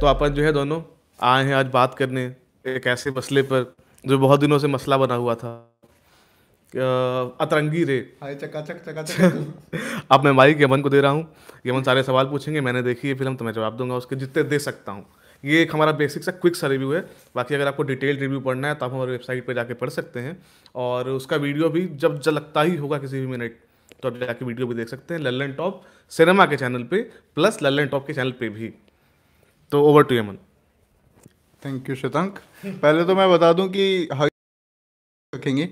तो अपन जो है दोनों आए हैं आज बात करने एक ऐसे मसले पर जो बहुत दिनों से मसला बना हुआ था अतरंगी रे चकाचक चकाचक अब मैं माइक यमन को दे रहा हूँ यमन सारे सवाल पूछेंगे मैंने देखी है फिल्म तो मैं जवाब दूंगा उसके जितने दे सकता हूँ ये एक हमारा बेसिक सा क्विक सा रिव्यू है बाकी अगर आपको डिटेल्ड रिव्यू पढ़ना है तो आप हमारी वेबसाइट पर जाके पढ़ सकते हैं और उसका वीडियो भी जब जब लगता ही होगा किसी भी मिनट तो आप जाके वीडियो भी देख सकते हैं लल्लन टॉप सिनेमा के चैनल पे प्लस लल्लन टॉप के चैनल पे भी तो over to Yaman thank you शतंक पहले तो मैं बता दूं कि रखेंगे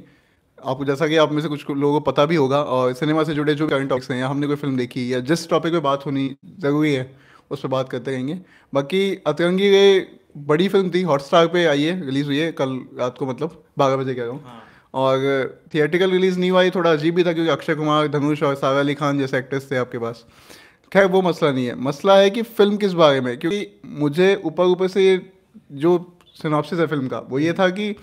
आपको जैसा कि आप में से कुछ लोगों को पता भी होगा और सिनेमा से जुड़े जो करंट टॉपिक्स हैं या हमने कोई फिल्म देखी या जिस टॉपिक पे बात होनी ज़रूरी है उस पर बात करते रहेंगे बाकी अतरंगी ये बड़ी फिल्म थी हॉटस्टार पे आई है रिलीज़ हुई है कल रात को मतलब बारह बजे कह रहा हूँ हाँ। और थिएटिकल रिलीज़ नहीं हुआ थोड़ा अजीब भी था क्योंकि अक्षय कुमार धनुष और सारा अली खान जैसे एक्टर्स थे आपके पास खैर वो मसला नहीं है मसला है कि फ़िल्म किस बारे में क्योंकि मुझे ऊपर ऊपर से जो सिनॉप्सिस है फिल्म का वो ये हम्म। था कि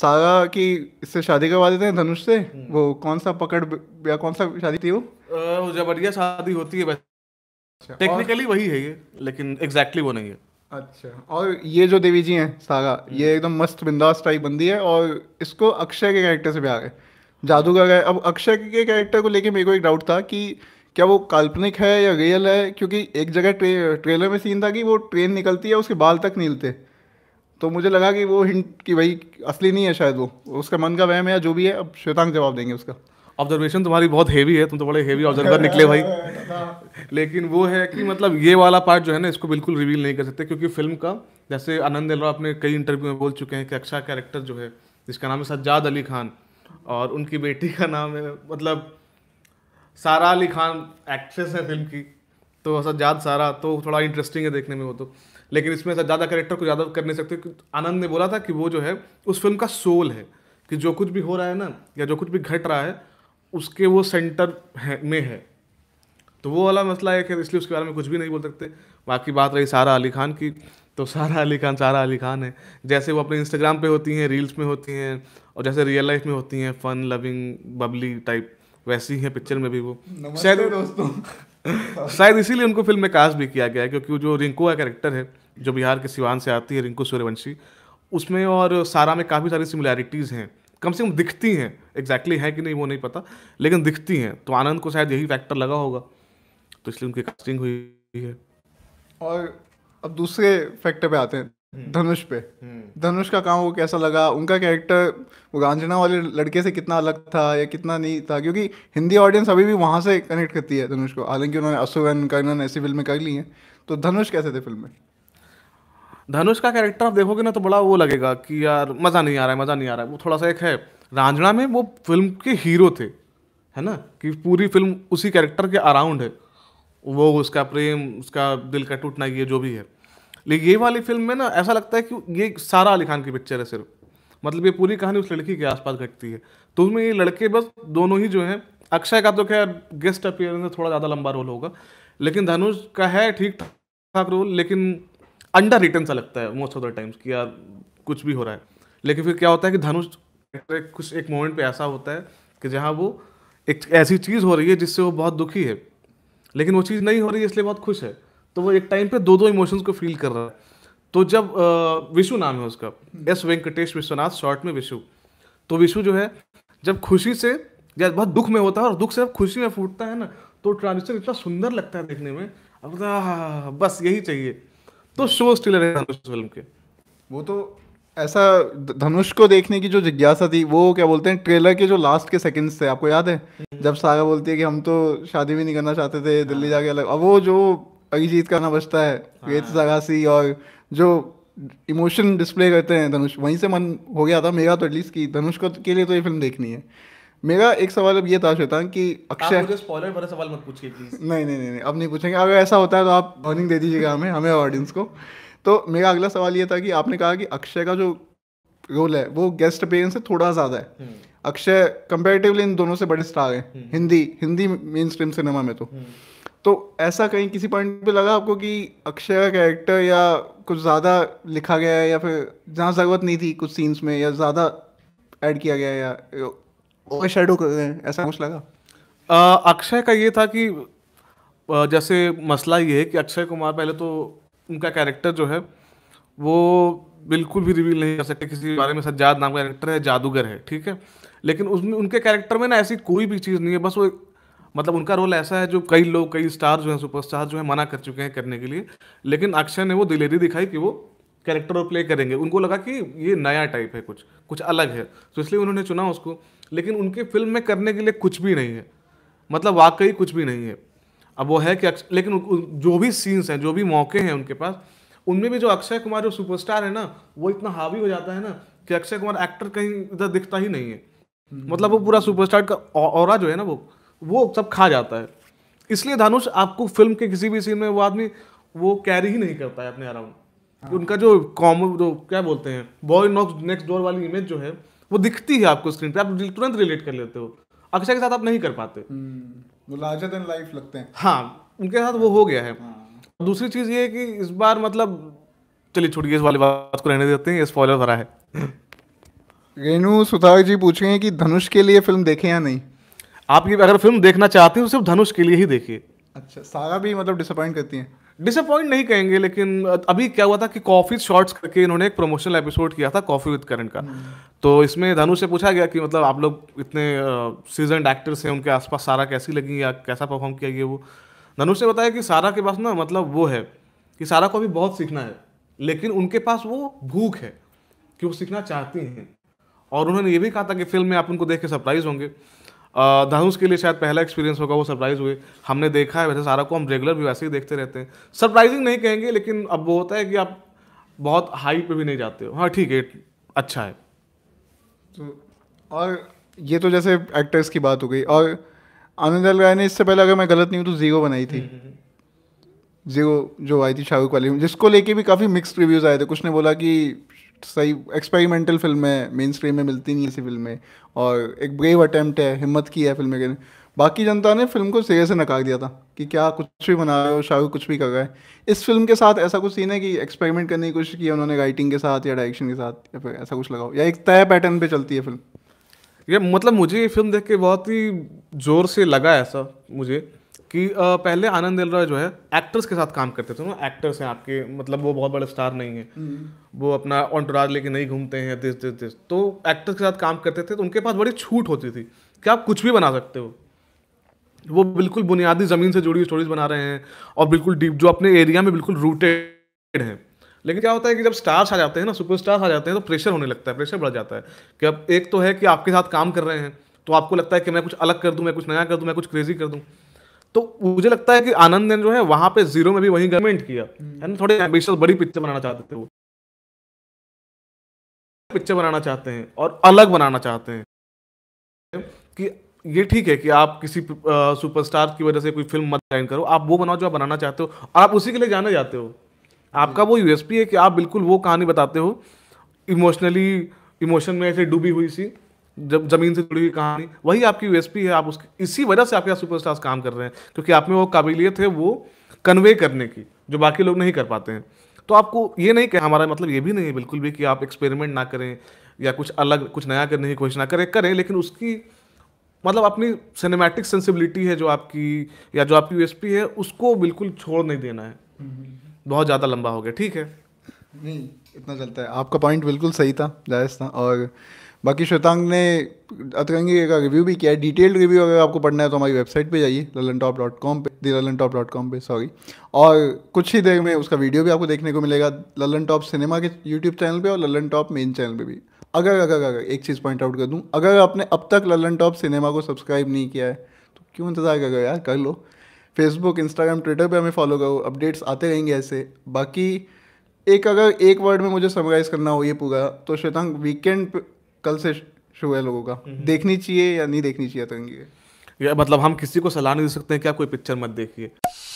सारा की इससे शादी करवा देते हैं धनुष से हम्म। वो कौन सा पकड़ या कौन सा शादी थी वो जबरिया शादी होती है टेक्निकली अच्छा, वही है ये लेकिन एग्जैक्टली exactly वो नहीं है अच्छा और ये जो देवी जी हैं सागा ये हम्म। एकदम मस्त बिंदास टाइप बंदी है और इसको अक्षय के कैरेक्टर से भी आ गए जादूगर है अब अक्षय के कैरेक्टर को लेके मेरे को एक डाउट था कि क्या वो काल्पनिक है या रियल है क्योंकि एक जगह ट्रे, ट्रेलर में सीन था कि वो ट्रेन निकलती है उसके बाल तक नीलते तो मुझे लगा कि वो हिंट कि भाई असली नहीं है शायद वो उसका मन का वहम है या जो भी है अब श्वेतांग जवाब देंगे उसका ऑब्जर्वेशन तुम्हारी बहुत हेवी है तुम तो बड़े हेवी ऑब्जर्वर निकले भाई लेकिन वो है कि मतलब ये वाला पार्ट जो है ना इसको बिल्कुल रिवील नहीं कर सकते क्योंकि फिल्म का जैसे आनंद अल्वा अपने कई इंटरव्यू में बोल चुके हैं कि अक्षा कैरेक्टर जो है जिसका नाम है सज्जाद अली खान और उनकी बेटी का नाम है मतलब सारा अली खान एक्ट्रेस है फिल्म की तो सज्जाद सारा तो थोड़ा इंटरेस्टिंग है देखने में वो तो लेकिन इसमें ज़्यादा करेक्टर को ज़्यादा कर नहीं सकते आनंद ने बोला था कि वो जो है उस फिल्म का सोल है कि जो कुछ भी हो रहा है ना या जो कुछ भी घट रहा है उसके वो सेंटर है में है तो वो वाला मसला एक है तो इसलिए उसके बारे में कुछ भी नहीं बोल सकते बाकी बात रही सारा अली खान की तो सारा अली खान सारा अली खान है जैसे वो अपने इंस्टाग्राम पे होती हैं रील्स में होती हैं और जैसे रियल लाइफ में होती हैं फ़न लविंग बबली टाइप वैसी ही है पिक्चर में भी वो शायद दोस्तों शायद इसीलिए उनको फिल्म में कास्ट भी किया गया है क्योंकि जो रिंकू का कैरेक्टर है जो बिहार के सिवान से आती है रिंकू सूर्यवंशी उसमें और सारा में काफ़ी सारी सिमिलैरिटीज़ हैं कम से कम दिखती हैं एग्जैक्टली exactly है कि नहीं वो नहीं पता लेकिन दिखती हैं तो आनंद को शायद यही फैक्टर लगा होगा तो इसलिए उनकी कास्टिंग हुई है और अब दूसरे फैक्टर पे आते हैं हम्म। धनुष पे हम्म। धनुष का काम वो कैसा लगा उनका कैरेक्टर वो गांजना वाले लड़के से कितना अलग था या कितना नहीं था क्योंकि हिंदी ऑडियंस अभी भी वहाँ से कनेक्ट करती है धनुष को हालांकि उन्होंने असुवन का इन्होंने ऐसी फिल्में कर ली हैं तो धनुष कैसे थे फिल्म में धनुष का कैरेक्टर आप देखोगे ना तो बड़ा वो लगेगा कि यार मज़ा नहीं आ रहा है मज़ा नहीं आ रहा है वो थोड़ा सा एक है रांझणा में वो फिल्म के हीरो थे है ना कि पूरी फिल्म उसी कैरेक्टर के अराउंड है वो उसका प्रेम उसका दिल का टूटना ये जो भी है लेकिन ये वाली फिल्म में ना ऐसा लगता है कि ये सारा अली खान की पिक्चर है सिर्फ मतलब ये पूरी कहानी उस लड़की के आसपास घटती है तो उसमें ये लड़के बस दोनों ही जो हैं अक्षय का तो खैर गेस्ट अपियरेंस है थोड़ा ज़्यादा लंबा रोल होगा लेकिन धनुष का है ठीक ठाक रोल लेकिन अंडर रिटर्न सा लगता है मोस्ट ऑफ द टाइम्स कि यार कुछ भी हो रहा है लेकिन फिर क्या होता है कि धनुष कुछ एक मोमेंट पे ऐसा होता है कि जहाँ वो एक ऐसी चीज़ हो रही है जिससे वो बहुत दुखी है लेकिन वो चीज़ नहीं हो रही है इसलिए बहुत खुश है तो वो एक टाइम पे दो दो इमोशंस को फील कर रहा है तो जब विशु नाम है उसका एस वेंकटेश विश्वनाथ शॉर्ट में विशु तो विशु जो है जब खुशी से या बहुत दुख में होता है और दुख से जब खुशी में फूटता है ना तो ट्रांजिशन इतना सुंदर लगता है देखने में अब बस यही चाहिए तो शो स्टिलर है धनुष फिल्म के वो तो ऐसा धनुष को देखने की जो जिज्ञासा थी वो क्या बोलते हैं ट्रेलर के जो लास्ट के सेकंड्स थे आपको याद है जब सागा बोलती है कि हम तो शादी भी नहीं करना चाहते थे दिल्ली जाके अलग अब वो जो अभिजीत का ना बचता है हाँ। सागासी और जो इमोशन डिस्प्ले करते हैं धनुष वहीं से मन हो गया था मेरा तो एटलीस्ट कि धनुष को के लिए तो ये फिल्म देखनी है मेरा एक सवाल अब ये था शैतान कि अक्षय मुझे स्पॉइलर वाला सवाल मत पूछिए प्लीज नहीं नहीं नहीं अब नहीं पूछेंगे अगर ऐसा होता है तो आप वार्निंग दे दीजिएगा हमें हमें ऑडियंस को तो मेरा अगला सवाल ये था कि आपने कहा कि अक्षय का जो रोल है वो गेस्ट अपेयरेंस से थोड़ा ज़्यादा है हम्म। अक्षय कंपेरेटिवली इन दोनों से बड़े स्टार हैं हम्म। Hindi Hindi mainstream cinema में तो हम्म। तो ऐसा कहीं किसी पॉइंट पे लगा आपको कि अक्षय का कैरेक्टर या कुछ ज़्यादा लिखा गया है या फिर जहाँ ज़रूरत नहीं थी कुछ सीन्स में या ज़्यादा ऐड किया गया या ओवर शेडो कर रहे हैं ऐसा कुछ लगा अक्षय का ये था कि जैसे मसला ये है कि अक्षय कुमार पहले तो उनका कैरेक्टर जो है वो बिल्कुल भी रिवील नहीं कर सकते किसी बारे में सज्जाद नाम का कैरेक्टर है जादूगर है ठीक है लेकिन उसमें उनके कैरेक्टर में ना ऐसी कोई भी चीज़ नहीं है बस वो मतलब उनका रोल ऐसा है जो कई लोग कई स्टार जो है सुपरस्टार जो है मना कर चुके हैं करने के लिए लेकिन अक्षय ने वो दिलेरी दिखाई कि वो कैरेक्टर और प्ले करेंगे उनको लगा कि ये नया टाइप है कुछ कुछ अलग है तो इसलिए उन्होंने चुना उसको लेकिन उनके फिल्म में करने के लिए कुछ भी नहीं है मतलब वाकई कुछ भी नहीं है अब वो है कि अक्ष... लेकिन जो भी सीन्स हैं जो भी मौके हैं उनके पास उनमें भी जो अक्षय कुमार जो सुपरस्टार है ना वो इतना हावी हो जाता है ना कि अक्षय कुमार एक्टर कहीं इधर दिखता ही नहीं है मतलब वो पूरा सुपरस्टार का और जो है ना वो वो सब खा जाता है इसलिए धनुष आपको फिल्म के किसी भी सीन में वो आदमी वो कैरी ही नहीं करता है अपने अराउंड हाँ। उनका जो कॉम जो क्या बोलते हैं बॉय नॉक्स नेक्स्ट डोर वाली इमेज जो है वो दिखती है आपको स्क्रीन पे आप तुरंत रिलेट कर लेते हो अक्षय के साथ आप नहीं कर पाते हम्म, वो लार्जर देन लाइफ लगते हैं हाँ उनके साथ वो हो गया है हाँ। दूसरी चीज़ ये है कि इस बार मतलब चलिए छोड़िए इस वाली बात को रहने देते हैं ये स्पॉइलर भरा है रेनू सुधाक जी पूछ रहे हैं कि धनुष के लिए फिल्म देखें या नहीं आप ये अगर फिल्म देखना चाहते हैं तो सिर्फ धनुष के लिए ही देखिए अच्छा सारा भी मतलब डिसअपॉइंट करती हैं डिसअपॉइंट नहीं कहेंगे लेकिन अभी क्या हुआ था कि कॉफी शॉर्ट्स करके इन्होंने एक प्रमोशनल एपिसोड किया था कॉफी विद करण का हम्म। तो इसमें धनुष से पूछा गया कि मतलब आप लोग इतने सीजन एक्टर्स हैं उनके आसपास सारा कैसी लगी या कैसा परफॉर्म किया ये वो धनुष ने बताया कि सारा के पास ना मतलब वो है कि सारा को अभी बहुत सीखना है लेकिन उनके पास वो भूख है कि वो सीखना चाहती हैं और उन्होंने ये भी कहा था कि फिल्म में आप उनको देख के सरप्राइज होंगे धनुष के लिए शायद पहला एक्सपीरियंस होगा वो सरप्राइज हुए हमने देखा है वैसे सारा को हम रेगुलर भी वैसे ही देखते रहते हैं सरप्राइजिंग नहीं कहेंगे लेकिन अब वो होता है कि आप बहुत हाई पे भी नहीं जाते हो हाँ ठीक है अच्छा है तो और ये तो जैसे एक्टर्स की बात हो गई और आनंद राय ने इससे पहले अगर मैं गलत नहीं हूँ तो जीरो बनाई थी जीरो हम्म, हम्म, हम्म। जो आई थी शाहरुख वाली जिसको लेके भी काफ़ी मिक्स रिव्यूज़ आए थे कुछ ने बोला कि सही एक्सपेरिमेंटल फिल्में मेन स्ट्रीम में मिलती नहीं ऐसी फिल्में और एक ब्रेव अटैम्प्ट है हिम्मत की है फिल्म के बाकी जनता ने फिल्म को सिरे से नकार दिया था कि क्या कुछ भी बना रहे हो शाहरुख कुछ भी कर रहा है इस फिल्म के साथ ऐसा कुछ सीन है कि एक्सपेरिमेंट करने की कोशिश की उन्होंने राइटिंग के साथ या डायरेक्शन के साथ या फिर ऐसा कुछ लगाओ या एक तय पैटर्न पर चलती है फिल्म ये मतलब मुझे ये फिल्म देख के बहुत ही ज़ोर से लगा ऐसा मुझे कि पहले आनंद एलरा जो है एक्टर्स के साथ काम करते थे ना एक्टर्स हैं आपके मतलब वो बहुत बड़े स्टार नहीं है हम्म। वो अपना ऑनटराज लेके नहीं घूमते हैं दिस दिस दिस तो एक्टर्स के साथ काम करते थे तो उनके पास बड़ी छूट होती थी कि आप कुछ भी बना सकते हो वो बिल्कुल बुनियादी ज़मीन से जुड़ी स्टोरीज बना रहे हैं और बिल्कुल डीप जो अपने एरिया में बिल्कुल रूटेड हैं लेकिन क्या होता है कि जब स्टार्स आ जाते हैं ना सुपरस्टार्स आ जाते हैं तो प्रेशर होने लगता है प्रेशर बढ़ जाता है कि अब एक तो है कि आपके साथ काम कर रहे हैं तो आपको लगता है कि मैं कुछ अलग कर दूँ मैं कुछ नया कर दूँ मैं कुछ क्रेजी कर दूँ तो मुझे लगता है कि आनंद ने जो है वहां पे जीरो में भी वही गवर्नमेंट किया है हम्म। ना थोड़े एम्बिशियस बड़ी पिक्चर बनाना चाहते थे वो पिक्चर बनाना चाहते हैं और अलग बनाना चाहते हैं कि ये ठीक है कि आप किसी सुपरस्टार की वजह से कोई फिल्म मत ज्वाइन करो आप वो बनाओ जो आप बनाना चाहते हो और आप उसी के लिए जाने जाते हो आपका वो यूएसपी है कि आप बिल्कुल वो कहानी बताते हो इमोशनली इमोशन में ऐसे डूबी हुई सी जब जमीन से जुड़ी हुई कहानी वही आपकी यूएसपी है आप उसके इसी वजह से आपके यहाँ सुपरस्टार्स काम कर रहे हैं क्योंकि आप में वो काबिलियत है वो कन्वे करने की जो बाकी लोग नहीं कर पाते हैं तो आपको ये नहीं कि हमारा मतलब ये भी नहीं है बिल्कुल भी कि आप एक्सपेरिमेंट ना करें या कुछ अलग कुछ नया करने की कोशिश ना करें करें लेकिन उसकी मतलब अपनी सिनेमैटिक सेंसिबिलिटी है जो आपकी या जो आपकी यूएसपी है उसको बिल्कुल छोड़ नहीं देना है बहुत ज़्यादा लंबा हो गया ठीक है नहीं इतना चलता है आपका पॉइंट बिल्कुल सही था जायज़ था और बाकी श्वेतांग ने अतरंगी का रिव्यू भी किया है डिटेल्ड रिव्यू अगर आपको पढ़ना है तो हमारी वेबसाइट पे जाइए ललन टॉप डॉट कॉम पर the Lallan top dot com पर सॉरी और कुछ ही देर में उसका वीडियो भी आपको देखने को मिलेगा ललन टॉप सिनेमा के यूट्यूब चैनल पर और ललन टॉप मेन चैनल पर भी अगर अगर अगर एक चीज़ पॉइंट आउट कर दूँ अगर आपने अब तक ललन टॉप सिनेमा को सब्सक्राइब नहीं किया है तो क्यों इंतज़ार कर यार कर लो फेसबुक इंस्टाग्राम ट्विटर पर हमें फॉलो करो अपडेट्स आते रहेंगे ऐसे बाकी एक अगर एक वर्ड में मुझे समराइज़ करना हो ये पूरा तो श्वेतांक वीकेंड कल से शुरू है लोगों का हम्म हम्म। देखनी चाहिए या नहीं देखनी चाहिए आतंकी तो मतलब हम किसी को सलाह नहीं दे सकते हैं कि आप कोई पिक्चर मत देखिए